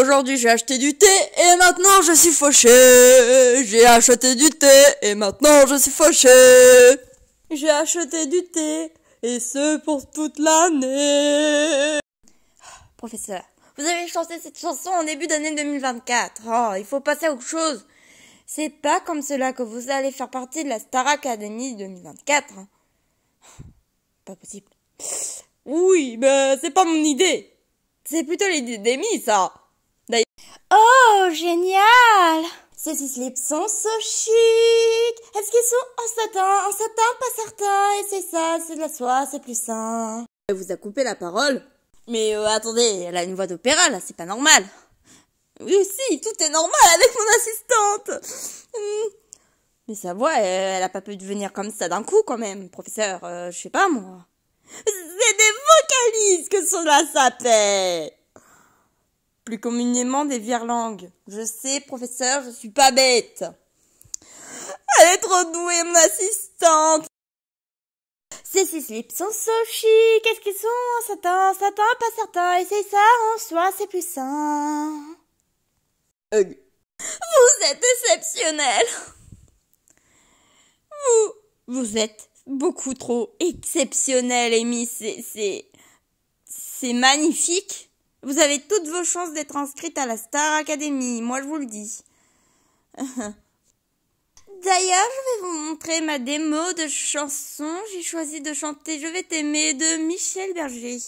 Aujourd'hui j'ai acheté du thé et maintenant je suis fauché. J'ai acheté du thé et maintenant je suis fauché. J'ai acheté du thé et ce pour toute l'année. Professeur, vous avez chanté cette chanson en début d'année 2024. Oh, il faut passer à autre chose. C'est pas comme cela que vous allez faire partie de la Star Academy 2024. Hein. Pas possible. Oui, mais c'est pas mon idée. C'est plutôt l'idée d'Amy, ça. Oh, génial Ces six slips sont so chic Est-ce qu'ils sont en satin En satin, pas certain Et c'est ça, c'est de la soie, c'est plus sain. Elle vous a coupé la parole Mais euh, attendez, elle a une voix d'opéra, là, c'est pas normal oui aussi, tout est normal avec mon assistante. Hum. Mais sa voix, euh, elle, a pas pu devenir comme ça d'un coup quand même, professeur. Euh, je sais pas moi. C'est des vocalistes que cela s'appelle plus communément des virlangues. Je sais, professeur, je suis pas bête. Elle est trop douée, mon assistante. C'est ses slips sont so Qu'est-ce qu'ils sont Satan Satan pas certain. Essaye ça en soi, c'est plus sain. Vous êtes exceptionnel. Vous, vous êtes beaucoup trop exceptionnel, Amy. C'est, c'est, c'est magnifique. Vous avez toutes vos chances d'être inscrite à la Star Academy, moi je vous le dis. D'ailleurs, je vais vous montrer ma démo de chanson. J'ai choisi de chanter Je vais t'aimer de Michel Berger.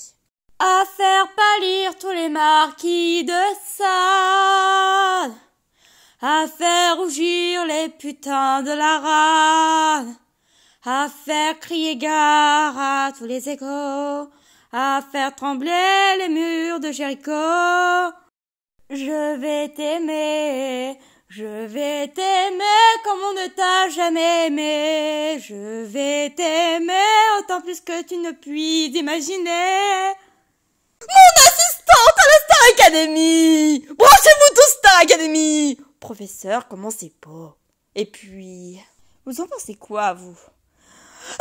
À faire pâlir tous les marquis de Sade, à faire rougir les putains de la rade, à faire crier gare à tous les échos à faire trembler les murs de Jéricho. Je vais t'aimer, je vais t'aimer comme on ne t'a jamais aimé. Je vais t'aimer autant plus que tu ne puis imaginer. Mon assistante à la Star Academy Branchez-vous tous Star Academy Professeur, comment c'est pas Et puis, vous en pensez quoi, vous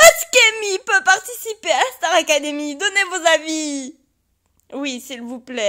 Est-ce qu'Amy peut participer académie, donnez vos avis Oui, s'il vous plaît.